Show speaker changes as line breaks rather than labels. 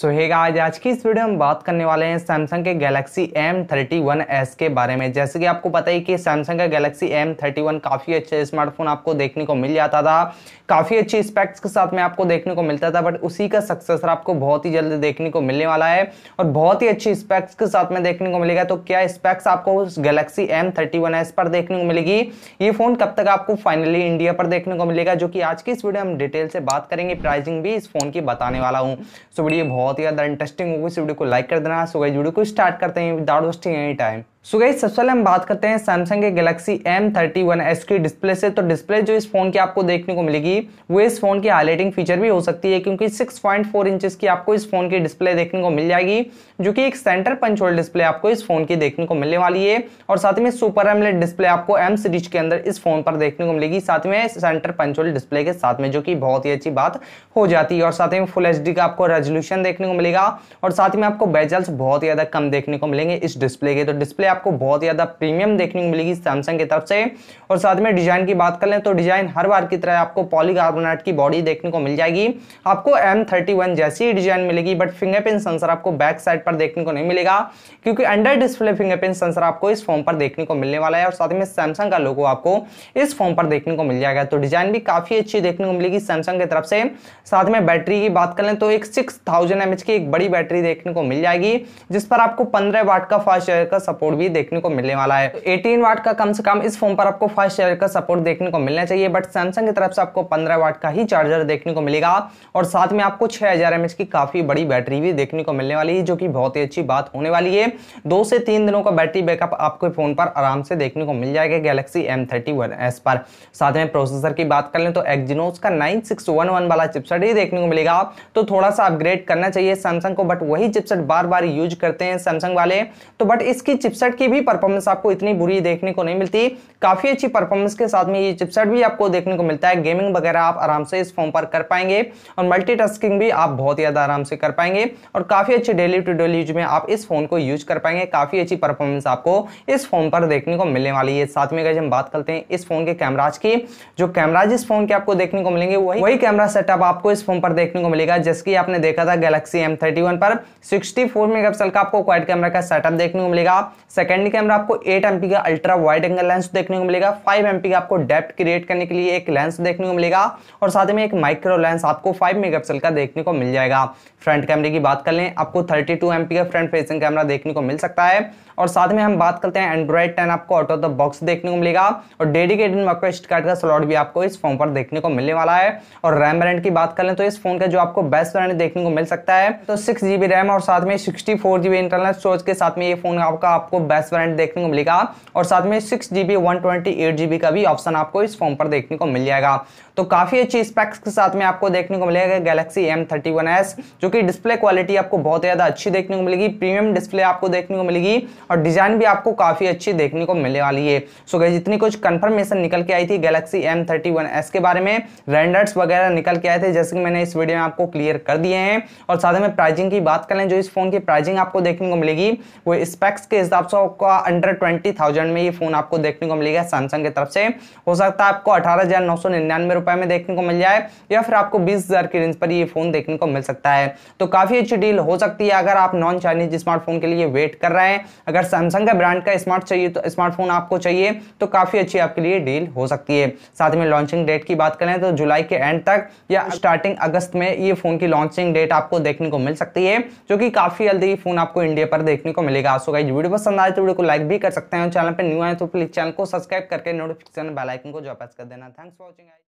सो हे आज आज की इस वीडियो में बात करने वाले हैं सैमसंग के Galaxy M thirty one S के बारे में जैसे कि आपको पता ही कि सैमसंग का गैलेक्सी एम थर्टी वन काफ़ी अच्छे स्मार्टफोन आपको देखने को मिल जाता था काफ़ी अच्छी स्पेक्ट्स के साथ में आपको देखने को मिलता था बट उसी का सक्सेसर आपको बहुत ही जल्द देखने को मिलने वाला है और बहुत ही अच्छी स्पेक्ट्स के साथ में देखने को मिलेगा तो क्या स्पेक्स आपको उस Galaxy M thirty one S पर देखने को मिलेगी ये फ़ोन कब तक आपको फाइनली इंडिया पर देखने को मिलेगा जो कि आज की इस वीडियो हम डिटेल से बात करेंगे प्राइसिंग भी इस फ़ोन की बताने वाला हूँ सो वीडियो बहुत बहुत ही ज़्यादा इंटरेस्टिंग होगी इस वीडियो को लाइक कर देना सो गाइस वीडियो को स्टार्ट करते हैं without wasting any time so guys सबसे पहले हम बात करते हैं सैमसंग के Galaxy M thirty one S की डिस्प्ले से तो डिस्प्ले जो इस फोन की आपको देखने को मिलेगी वो इस फोन की हाईलाइटिंग फीचर भी हो सकती है क्योंकि 6.4 पॉइंट की आपको इस फोन की डिस्प्ले देखने को मिल जाएगी जो कि एक सेंटर पंच होल डिस्प्ले आपको इस फोन की देखने को मिलने वाली है और साथ में सुपर एमलेट डिस्प्ले आपको एम सीरीज के अंदर इस फोन पर देखने को मिलेगी साथ में सेंटर पंच होल डिस्प्ले के साथ में जो कि बहुत ही अच्छी बात हो जाती है और साथ में फुल एच का आपको रेजोल्यूशन देखने को मिलेगा और साथ में आपको बेजल्स बहुत ही ज्यादा कम देखने को मिलेंगे इस डिस्प्ले के तो डिस्प्ले आपको बहुत ज़्यादा प्रीमियम देखने को मिलेगी सैमसंग की तरफ से और साथ में डिजाइन की बात कर लें तो डिजाइन हर बार की तरह आपको पॉलीकार्बोनेट की बॉडी देखने को मिल जाएगी आपको एम जैसी डिजाइन मिलेगी बट फिंगरप्रिंट सेंसर आपको बैक साइड पर देखने को नहीं मिलेगा क्योंकि अंडर डिस्प्ले फिंगरप्रिंट सेंसर आपको इस फोन पर देखने को मिलने वाला है और साथ में सैमसंग का लोगो आपको इस फोन पर देखने को मिल जाएगा तो डिजाइन भी काफी अच्छी देखने को मिलेगी सैमसंग की तरफ से साथ में बैटरी की बात कर लें तो एक सिक्स थाउजेंड की एक बड़ी बैटरी देखने को मिल जाएगी जिस पर आपको पंद्रह वाट का फास्ट चार्जर का सपोर्ट भी देखने को मिलने वाला है एटीन वाट का कम से कम इस फोन पर आपको फास्ट चार्जर का सपोर्ट देखने को मिलना चाहिए बट सैमसंग की तरफ से आपको पंद्रह वाट का ही चार्जर देखने को मिलेगा और साथ में आपको छह हजार की काफी बड़ी बैटरी भी देखने को मिलने वाली है जो कि बहुत ही अच्छी बात होने वाली है दो से तीन दिनों का बैटरी बैकअप आपके फोन पर आराम से देखने को मिल जाएगा गैलेक्सी एम पर साथ में प्रोसेसर की बात कर लें तो एक्जिनोस का नाइन वाला चिपसेट ही देखने को मिलेगा तो थोड़ा सा अपग्रेड करना चाहिए सैमसंग को बट वही चिपसेट बार बार यूज करते हैं सैमसंग वाले तो बट इसकी चिपसेट चिपसेट की भी परफॉर्मेंस आपको इतनी बुरी देखने को नहीं मिलती काफी अच्छी परफॉर्मेंस के साथ में ये चिपसेट भी आपको देखने को मिलता है गेमिंग वगैरह आप आराम से इस फोन पर कर पाएंगे और मल्टीटास्किंग भी आप बहुत ज्यादा आराम से कर पाएंगे और काफी अच्छी डेली टू डेली यूज में आप इस फोन को यूज कर पाएंगे काफी अच्छी परफॉर्मेंस आपको इस फोन पर देखने को मिलने वाली है साथ में हम बात करते हैं इस फोन के कैमराज की जो कैमराज इस फोन के आपको देखने को मिलेंगे वही वही कैमरा सेटअप आपको इस फोन पर देखने को मिलेगा जैसे आपने देखा था गैलेक्सी एम पर सिक्सटी फोर का आपको क्वाइट कैमरा का सेटअप देखने को मिलेगा सेकेंडली कैमरा आपको एट एम का अल्ट्रा वाइड एंगल लेंस देखने को मिलेगा फाइव एम का आपको डेप्थ क्रिएट करने के लिए एक लेंस देखने को मिलेगा और साथ में एक माइक्रो लेंस आपको फाइव मेगापिक्सल का देखने को मिल जाएगा फ्रंट कैमरे की बात कर लें आपको थर्टी टू का फ्रंट फेसिंग कैमरा देखने को मिल सकता है और साथ में हम बात करते हैं एंड्रॉइड टेन आपको आउट ऑफ द बॉक्स देखने को मिलेगा और डेडिकेटेड माइक्रोस्ट कार्ड का स्लॉट भी आपको इस फोन पर देखने को मिलने वाला है और रैम ब्रांड की बात कर लें तो इस फोन का जो आपको बेस्ट ब्रांड देखने को मिल सकता है तो सिक्स रैम और साथ में सिक्सटी इंटरनल स्टोरेज के साथ में ये फोन आपका आपको बेस्ट वेरियंट देखने को मिलेगा और साथ में सिक्स जी बी का भी ऑप्शन आपको इस फोन पर देखने को मिल जाएगा तो काफ़ी अच्छी स्पेक्स के साथ में आपको देखने को मिलेगा Galaxy M thirty one S जो कि डिस्प्ले क्वालिटी आपको बहुत ज़्यादा अच्छी देखने को मिलेगी प्रीमियम डिस्प्ले आपको देखने को मिलेगी और डिज़ाइन भी आपको काफ़ी अच्छी देखने को मिलने वाली है सो गई जितनी कुछ कंफर्मेशन निकल के आई थी Galaxy M thirty one S के बारे में रेंडर्स वगैरह निकल के आए थे जैसे कि मैंने इस वीडियो में आपको क्लियर कर दिए हैं और साथ में प्राइजिंग की बात करें जो इस फोन की प्राइजिंग आपको देखने को मिलेगी वो स्पेक्स के हिसाब से सौ का अंडर ट्वेंटी थाउजेंड में ये फोन आपको देखने को मिलेगा सैमसंग की तरफ से हो सकता है आपको अठारह हजार नौ सौ निन्यानवे रुपए में देखने को मिल जाए या फिर आपको बीस हजार की रेंज पर ये फोन देखने को मिल सकता है तो काफी अच्छी डील हो सकती है अगर आप नॉन चाइनीज स्मार्टफोन के लिए वेट कर रहे हैं अगर सैमसंग का ब्रांड का स्मार्ट चाहिए तो स्मार्टफोन आपको चाहिए तो काफी अच्छी आपके लिए डील हो सकती है साथ में लॉन्चिंग डेट की बात करें तो जुलाई के एंड तक या स्टार्टिंग अगस्त में ये फोन की लॉन्चिंग डेट आपको देखने को मिल सकती है जो कि काफी जल्दी फोन आपको इंडिया पर देखने को मिलेगा सो गाइज वीडियो पसंद आए आए तो वीडियो को लाइक भी कर सकते हैं चैनल पर न्यू आए तो प्लीज चैनल को सब्सक्राइब करके नोटिफिकेशन बेलाइकन को जो कर देना थैंक्स फॉर वॉचिंग